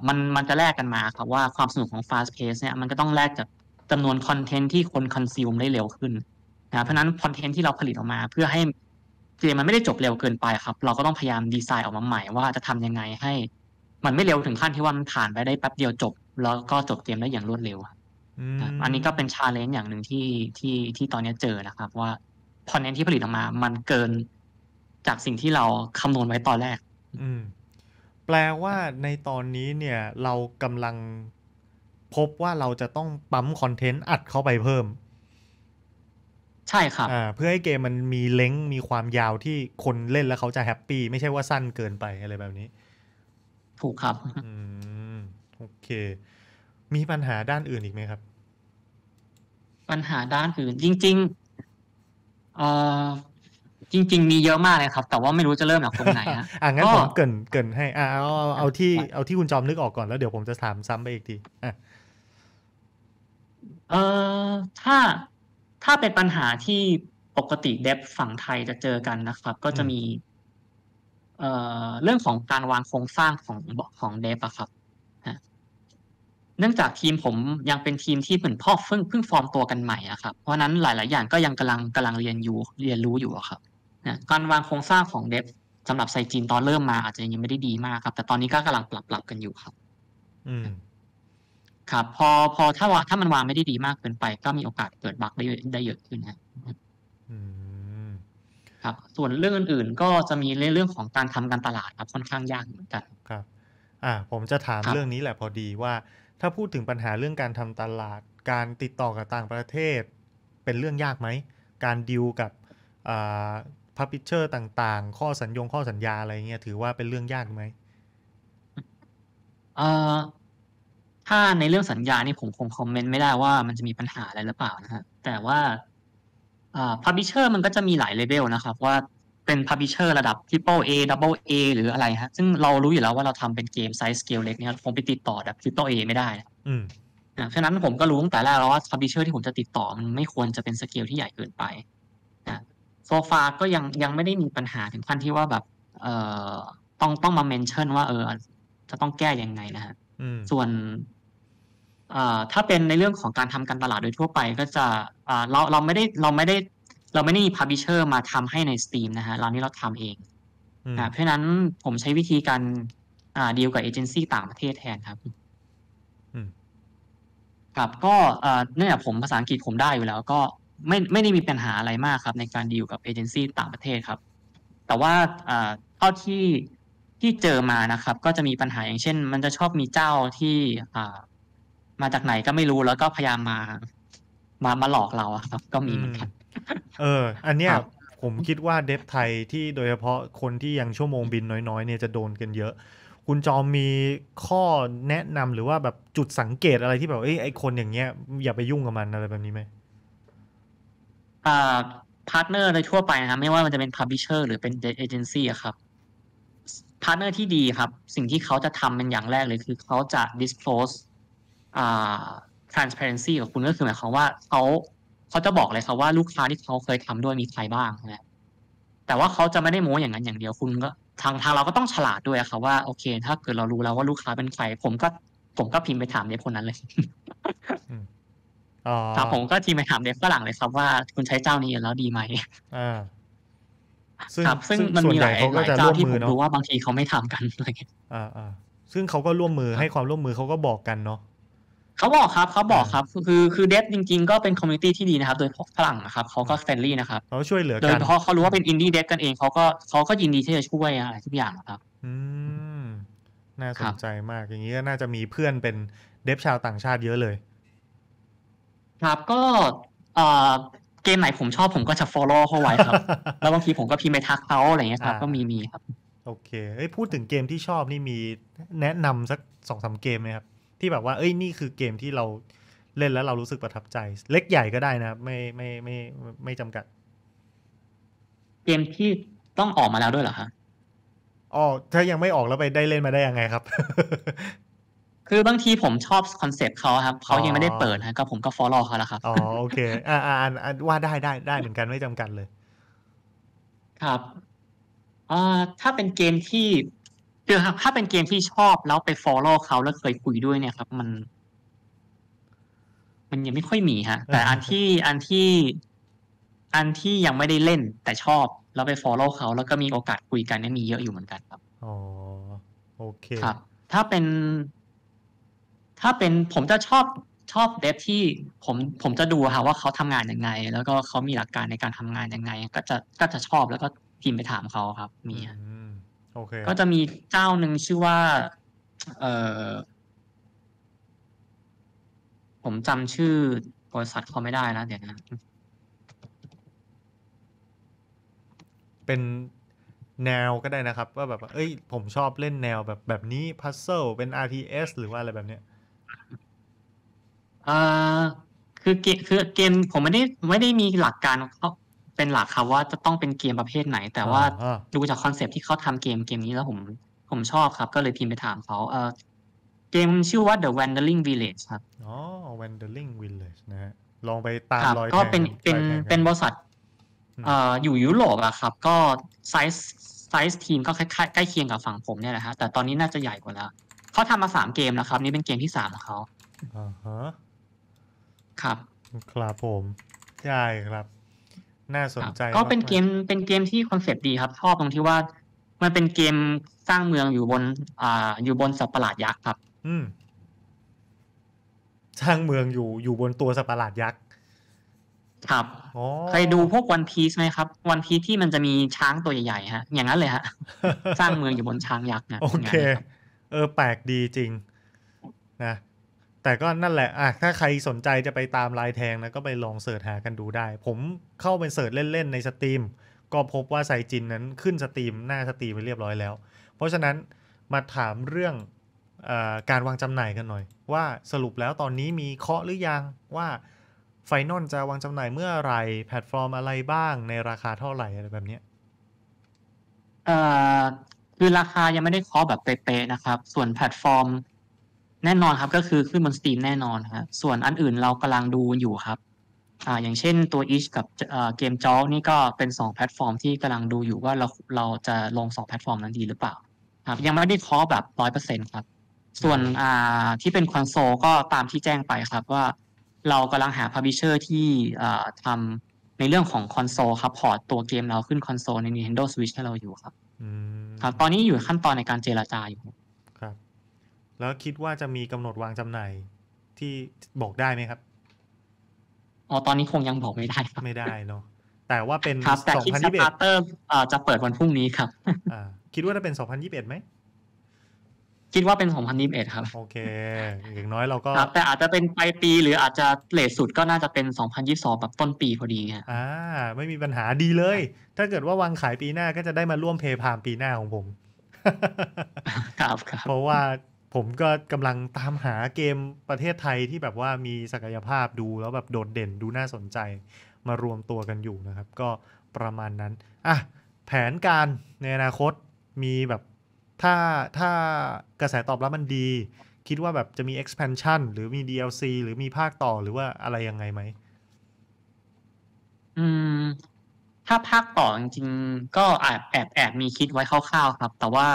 มันมันจะแลกกันมาครับ ว่าความสนุกของ fast pace เนี่ยมันก็ต้องแลกจากจำนวนคอนเทนต์ที่คนคอนซูมได้เร็วขึ้นนะเพราะนั้นคอนเทนต์ที่เราผลิตออกมาเพื่อให้เกมมันไม่ได้จบเร็วเกินไปครับ เราก็ต้องพยายามดีไซน์ออกมาใหม่ว่าจะทำยังไงให้ มันไม่เร็วถึงขั้นที่ว่ามันผ่านไปได้แป๊บเดียวจบ แล้วก็จบเกมได้อย่างรวดเร็วอันนี้ก็เป็นชาเลนจ์อย่างหนึ่งที่ที่ที่ตอนนี้เจอนะครับ ว่าคอนเทนต์ที่ผลิตออกมา มันเกินจากสิ่งที่เราคำนวณไว้ตอนแรกแปลว่าในตอนนี้เนี่ย เรากำลังพบว่าเราจะต้องปั๊มคอนเทนต์อัดเข้าไปเพิ่ม ใช่ครับ่เพื่อให้เกมมันมีเล้งมีความยาวที่คนเล่นแล้วเขาจะแฮปปี้ ไม่ใช่ว่าสั้นเกินไปอะไรแบบนี้ ถูกครับอโอเค มีปัญหาด้านอื่นอีกไหมครับ ปัญหาด้านอื่นจริงๆเอ่อจริงๆ มีเยอะมากเลยครับ แต่ว่าไม่รู้จะเริ่มจากตรงไหนฮะอ่ะ งั้นผมเกินเกินให้อ่าเอาเอาที่เอาที่คุณจอมนึกออกก่อนแล้วเดี๋ยวผมจะถามซ้ำไปอีกทีอเอ่อ ถ้าถ้าเป็นปัญหาที่ปกติเดบฝั่งไทยจะเจอกันนะครับ ก็จะมี เอ่อเรื่องของการวางโครงสร้างของของเดบอะครับเนื่องจากทีมผมยังเป็นทีมที่เหมือนพ่อเพิ่งเพิ่งฟอร์มตัวกันใหม่อะครับ เพราะนั้นหลายๆ อย่างก็ยังกำลังกำลังเรียนอยู่เรียนรู้อยู่อะครับนะการวางโครงสร้างของเดบสำหรับไซจีนตอนเริ่มมาอาจจะยังไม่ได้ดีมาก ครับ แต่ตอนนี้ก็กำลังปรับปรับกันอยู่ครับ อืมครับ พอพอถ้าว่าถ้ามันวางไม่ได้ดีมากเกินไป ก็มีโอกาสเกิดบั๊กได้ได้เยอะขึ้นนะครับ ส่วนเรื่องอื่นๆก็จะมีเรื่องของการทำการตลาดครับค่อนข้างยากเหมือนกัน ครับอ่า ผมจะถามรเรื่องนี้แหละพอดีว่าถ้าพูดถึงปัญหาเรื่องการทำตลาดการติดต่อกับต่างประเทศ เป็นเรื่องยากไหมการดิวกับพับพิเชอร์ต่าง ๆ ข้อสัญญงข้อสัญญาอะไรเงี้ยถือว่าเป็นเรื่องยากไหมเอ่อถ้าในเรื่องสัญญานี่ผมคงคอมเมนต์ไม่ได้ว่ามันจะมีปัญหาอะไรหรือเปล่านะฮะ แต่ว่าพับพิเชอร์มันก็จะมีหลายเลเวลนะครับ ว่าเป็นพับพิเชอร์ระดับ Triple A Double A หรืออะไรฮะ ซึ่งเรารู้อยู่แล้วว่าเราทำเป็นเกมไซส์สเกลเล็กเนี่ยคงไปติดต่อแบบ Triple A ไม่ได้นะอืมนะฉะนั้นผมก็รู้ตั้งแต่แรกแล้วว่าพับพิเชอร์ที่ผมจะติดต่อมันไม่ควรจะเป็นสเกลที่ใหญ่เกินไป นะโซฟาก็ยังยังไม่ได้มีปัญหาถึงขั้นที่ว่าแบบ เอ่อต้องต้องมาเมนชั่นว่าเออ จะต้องแก้ยังไงนะฮะส่วนอ่ถ้าเป็นในเรื่องของการทำการตลาดโดยทั่วไปก็จะเราเราไม่ได้เราไม่ได้ เราไม่ได้มีพาร์บิเชอร์มาทำให้ในสตรีม นะฮะ เรานี้เราทำเองนะเพราะนั้นผมใช้วิธีการดีลกับเอเจนซี่ต่างประเทศแทนครับครับก็เนี่ยผมภาษาอังกฤษผมได้อยู่แล้วก็ไม่ไม่ได้มีปัญหาอะไรมากครับ ในการดีลกับเอเจนซี่ต่างประเทศครับ แต่ว่าเท่าที่ที่เจอมานะครับ ก็จะมีปัญหาอย่างเช่นมันจะชอบมีเจ้าที่มาจากไหนก็ไม่รู้แล้วก็พยายามมา มามาหลอกเราครับ ก็มีเหมือนกันเออ อันเนี้ยผมคิดว่าเดฟไทยที่โดยเฉพาะคนที่ยังชั่วโมงบินน้อยๆเนี่ยจะโดนกันเยอะ คุณจอมมีข้อแนะนำหรือว่าแบบจุดสังเกตอะไรที่แบบไอ้ไอคนอย่างเงี้ย อย่าไปยุ่งกับมันอะไรแบบนี้ไหมพาร์ทเนอร์โดยทั่วไปนะครับไม่ว่ามันจะเป็นพร์บิเชอร์หรือเป็นเอเจนซี่ครับพาร์ทเนอร์ที่ดีครับ สิ่งที่เขาจะทำเป็นอย่างแรกเลยคือเขาจะ disclose transparency กับคุณก็คือหมายความว่าเขาเขาจะบอกเลยครับว่าลูกค้าที่เขาเคยทำด้วยมีใครบ้างนะแต่ว่าเขาจะไม่ได้โม้อย่างนั้น อย่างเดียวคุณก็ ทางทางเราก็ต้องฉลาดด้วยครับว่าโอเค ถ้าเกิดเรารู้แล้วว่าลูกค้าเป็นใคร ผมก็ผมก็พิมพ์ไปถามในคนนั้นเลยครับผมก็ทีมไปถามเดฟกฝรั่งเลยครับว่าคุณใช้เจ้านี้แล้วดีไหมครับซึ่งมันมีหลายเจ้าที่ผมรู้ว่าบางทีเขาไม่ทำกันอะไรเงี้ยอ่าอ่าซึ่งเขาก็ร่วมมือให้ความร่วมมือเขาก็บอกกันเนาะเขาบอกครับเขาบอกครับ คือคือเดฟจริงๆ ก็เป็นคอมมิชิตี้ที่ดีนะครับ โดยพกฝรั่งนะครับเขาก็เฟรนลี่นะครับเขาช่วยเหลือกันโดยเพราะเขารู้ว่าเป็นอินดี้เดฟกันเอง เขาก็เขาก็ยินดีที่จะช่วยอะไรทุกอย่างครับ อืม น่าสนใจมากอย่างนี้ก็น่าจะมีเพื่อนเป็นเดฟชาวต่างชาติเยอะเลยครับ ก็เกมไหนผมชอบผมก็จะ follow เขาไว้ครับ แล้วบางทีผมก็พิมพ์ไปทักเขาอะไรเงี้ยครับ ก็มีมีครับ โอเคเอ้พูดถึงเกมที่ชอบนี่มีแนะนำสักสองสาเกมไหมครับ ที่แบบว่า เอ้ยนี่คือเกมที่เราเล่นแล้วเรารู้สึกประทับใจ เล็กใหญ่ก็ได้นะครับไม่ไม่ไม่ไม่จำกัด เกมที่ต้องออกมาแล้วด้วยเหรอคะอ๋อถ้ายังไม่ออกแล้วไปได้เล่นมาได้ยังไงครับคือบางทีผมชอบคอนเซปต์เขาครับ เขายังไม่ได้เปิดนะก็ผมก็ฟอลโล่เขาแล้วครับ อ๋อโอเคอ่าอ่าว่าได้ได้ได้เหมือนกันไม่จำกัดเลย ครับอ่าถ้าเป็นเกมที่คือถ้าเป็นเกมที่ชอบแล้วไปฟอลโล่เขาแล้วเคยคุยด้วยเนี่ยครับ มัน มันยังไม่ค่อยมีฮะแต่อันที่อันที่ อันที่ยังไม่ได้เล่นแต่ชอบแล้วไปฟอลโล่เขาแล้วก็มีโอกาสคุยกันเนี่ยมีเยอะอยู่เหมือนกันครับ อ๋อโอเคครับ ถ้าเป็นถ้าเป็นผมจะชอบชอบเดฟที่ผมผมจะดูค่ะว่าเขาทำงานยังไง แล้วก็เขามีหลักการในการทำงานยังไงก็จะก็จะชอบแล้วก็พิมพ์ไปถามเขาครับ มีโอเค ก็จะมีเจ้าหนึ่งชื่อว่า เออผมจำชื่อบริษัทเขาไม่ได้นะเดี๋ยวนะ เป็นแนวก็ได้นะครับ ว่าแบบ เอ้ย ผมชอบเล่นแนวแบบแบบนี้พัซเซิลเป็น RTS หรือว่าอะไรแบบเนี้ยอ่คือเกมคือเกมผมไม่ได้ไม่ได้มีหลักการเขาเป็นหลักครับว่าจะต้องเป็นเกมประเภทไหน แต่ว่าดูจากคอนเซปที่เขาทำเกมเกมนี้แล้วผมผมชอบครับ ก็เลยพิมพ์ไปถามเขาเออเกมชื่อว่า The Wandering Village ครับอ๋อ Wandering Village นะฮะลองไปตามรอยก็เป็นเป็นเป็นบริษัทเอ่ออยู่ยุโรปอะครับ ก็ไซส์ไซส์ทีมก็คล้ใกล้เคียงกับฝั่งผมเนี่ยแหละฮะแต่ตอนนี้น่าจะใหญ่กว่าแล้วเขาทำมาสามเกมนะครับนี่เป็นเกมที่สามของเขาอครับ ครับผม ใช่ครับ น่าสนใจก็เป็นเกม เป็นเกมที่คอนเซปต์ดีครับ ชอบตรงที่ว่า มันเป็นเกมสร้างเมืองอยู่บน อ่า อยู่บนสัตว์ประหลาดยักษ์ครับ อืม สร้างเมืองอยู่ อยู่บนตัวสัตว์ประหลาดยักษ์ ครับเคยดูพวกวันพีซไหมครับ วันพีซที่มันจะมีช้างตัวใหญ่ๆ ฮะ อย่างนั้นเลยฮะ สร้างเมืองอยู่บนช้างยักษ์นะโอเค เออ แปลกดีจริง นะแต่ก็นั่นแหละอ่ะถ้าใครสนใจจะไปตามลายแทงนะก็ไปลองเสิร์ชหากันดูได้ ผมเข้าไปเสิร์ชเล่นๆในสตรีม ก็พบว่าไซจินนั้นขึ้นสตรีมหน้าสตรีมไปเรียบร้อยแล้ว เพราะฉะนั้นมาถามเรื่องอการวางจำหน่ายกันหน่อย ว่าสรุปแล้วตอนนี้มีเคาะหรือยังว่าไฟนอลจะวางจำหน่ายเมื่ออไรแพลตฟอร์มอะไรบ้างในราคาเท่าไหร่อะไรแบบนี้คือราคายังไม่ได้เคาะแบบเป๊ะๆนะครับ ส่วนแพลตฟอร์มแน่นอนครับก็คือขึ้นบนสตรีมแน่นอนฮะส่วนอันอื่นเรากำลังดูอยู่ครับอ่าอย่างเช่นตัวอีชกับเกมจ็อนี่ก็เป็นสองแพลตฟอร์มที่กำลังดูอยู่ว่าเราเราจะลงสองแพลตฟอร์มนั้นดีหรือเปล่าครับยังไม่ได้คอแบบร้อยเปอร์เซ็นครับ ส่วนอ่าที่เป็นคอนโซลก็ตามที่แจ้งไปครับ ว่าเรากำลังหาพาร์บิเชอร์ที่ทำในเรื่องของคอนโซลครับพอร์ตตัวเกมเราขึ้นคอนโซลใน Nintendo Switch ให้เราอยู่ครับครับตอนนี้อยู่ขั้นตอนในการเจราจาอยู่แล้วคิดว่าจะมีกำหนดวางจำหน่ายที่บอกได้ไหมครับ อ๋อ ตอนนี้คงยังบอกไม่ได้ครับ ไม่ได้เนาะ แต่ว่าเป็นสองพันยี่สิดสตาร์เตอร์จะเปิดวันพรุ่งนี้ครับอคิดว่าจะเป็นสสองพันยี่ิบเอ็ดไหม คิดว่าเป็นสสองพันยี่ิบเอ็ดครับ โอเค อย่างน้อยเราก็ครับแต่อาจจะเป็นปลายปีหรืออาจจะเลทสุดก็น่าจะเป็นสองพันยี่สองแบบต้นปีพอดีไง อ่า ไม่มีปัญหาดีเลย ถ้าเกิดว่าวางขายปีหน้าก็จะได้มาร่วมเพย์พามปีหน้าของผม ครับ ครับ เพราะว่าผมก็กำลังตามหาเกมประเทศไทยที่แบบว่ามีศักยภาพดูแล้วแบบโดดเด่นดูน่าสนใจ มารวมตัวกันอยู่นะครับก็ประมาณนั้น อ่ะ แผนการในอนาคตมีแบบถ้าถ้ากระแสตอบรับมันดี คิดว่าแบบจะมี expansion หรือมี DLC หรือมีภาคต่อหรือว่าอะไรยังไงไหมอืม ถ้าภาคต่อจริงๆก็แอบแอบแอบมีคิดไว้คร่าวๆครับ แต่ว่า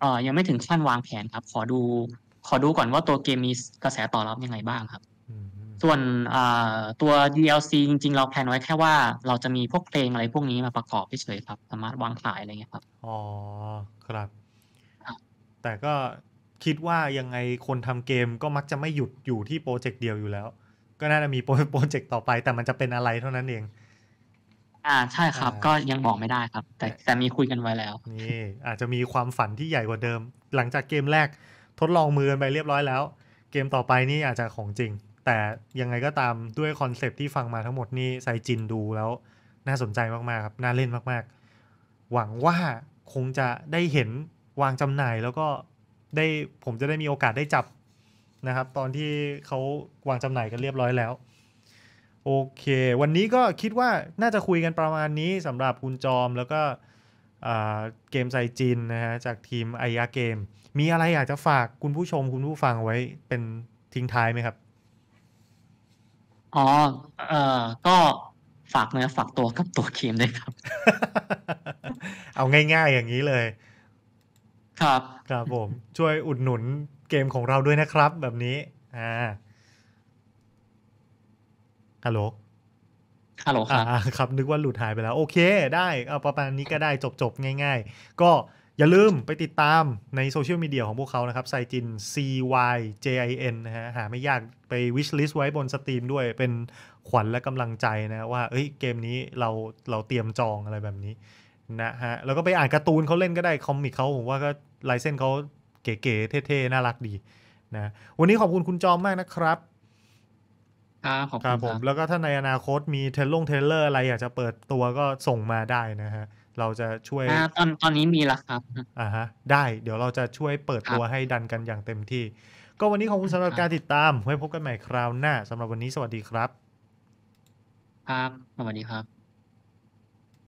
เออยังไม่ถึงขั้นวางแผนครับ ขอดูขอดูก่อนว่าตัวเกมมีกระแสต่อรับยังไงบ้างครับ ส่วนตัว DLC จริงๆ เราแพนไว้แค่ว่า เราจะมีพวกเพลงอะไรพวกนี้มาประกอบเฉยๆครับ สามารถวางขายอะไรเงี้ยครับ อ๋อ ครับ แต่ก็คิดว่ายังไงคนทำเกมก็มักจะไม่หยุดอยู่ที่โปรเจกต์เดียวอยู่แล้ว ก็น่าจะมีโปรเจกต์ต่อไป แต่มันจะเป็นอะไรเท่านั้นเองอ่าใช่ครับก็ยังบอกไม่ได้ครับ แต่แต่มีคุยกันไว้แล้วนี่อาจจะมีความฝันที่ใหญ่กว่าเดิม หลังจากเกมแรกทดลองมือกันไปเรียบร้อยแล้ว เกมต่อไปนี่อาจจะของจริง แต่ยังไงก็ตามด้วยคอนเซปที่ฟังมาทั้งหมดนี่ไซจินดูแล้ว น่าสนใจมากๆครับน่าเล่นมากๆ หวังว่าคงจะได้เห็นวางจำหน่ายแล้วก็ได้ผมจะได้มีโอกาสได้จับนะครับตอนที่เขาวางจำหน่ายกันเรียบร้อยแล้วโอเค วันนี้ก็คิดว่าน่าจะคุยกันประมาณนี้สำหรับคุณจอมแล้วก็เกมไซจินนะฮะ จากทีมไอยาเกม มีอะไรอยากจะฝากคุณผู้ชมคุณผู้ฟังไว้เป็นทิ้งท้ายไหมครับ อ๋อ เออก็ฝากเนื้อฝากตัวกับตัวเกมด้วยครับ เอาง่ายๆอย่างนี้เลย ครับ ครับผม ช่วยอุดหนุนเกมของเราด้วยนะครับ แบบนี้ อ่าฮัลโหล ฮัลโหลครับครับ นึกว่าหลุดหายไปแล้ว โอเค ได้เอาประมาณนี้ก็ได้จบจบง่ายๆ ก็อย่าลืมไปติดตามในโซเชียลมีเดียของพวกเขานะครับไซจิน C Y J I N นะฮะหาไม่ยากไปวิชลิสต์ไว้บนสตรีมด้วย เป็นขวัญและกำลังใจนะ ว่าเอ้ย เกมนี้เราเราเตรียมจองอะไรแบบนี้นะฮะแล้วก็ไปอ่านการ์ตูนเขาเล่นก็ได้คอมิกเขาผมว่าก็ลายเส้นเขาเก๋ๆเท่ๆน่ารักดี นะ วันนี้ขอบคุณคุณจอมมากนะครับครับขอบคุณครับผมแล้วก็ถ้าในอนาคตมีเทลลงเทเลอร์อะไรอยากจะเปิดตัวก็ส่งมาได้นะฮะ เราจะช่วยตอนตอนนี้มีแล้วครับอ่าฮะ ได้เดี๋ยวเราจะช่วยเปิดตัวให้ดันกันอย่างเต็มที่ ก็วันนี้ขอบคุณสำหรับการติดตามไว้พบกันใหม่คราวหน้าสำหรับวันนี้สวัสดีครับ ครับ สวัสดีครับ